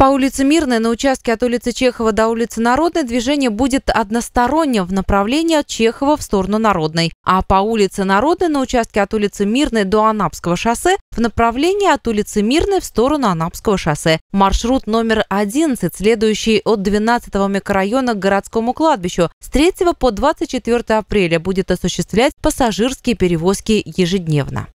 По улице Мирной на участке от улицы Чехова до улицы Народной движение будет односторонним в направлении от Чехова в сторону Народной, а по улице Народной на участке от улицы Мирной до Анапского шоссе в направлении от улицы Мирной в сторону Анапского шоссе. Маршрут номер 11, следующий от 12 микрорайона к городскому кладбищу, с 3 по 24 апреля будет осуществлять пассажирские перевозки ежедневно.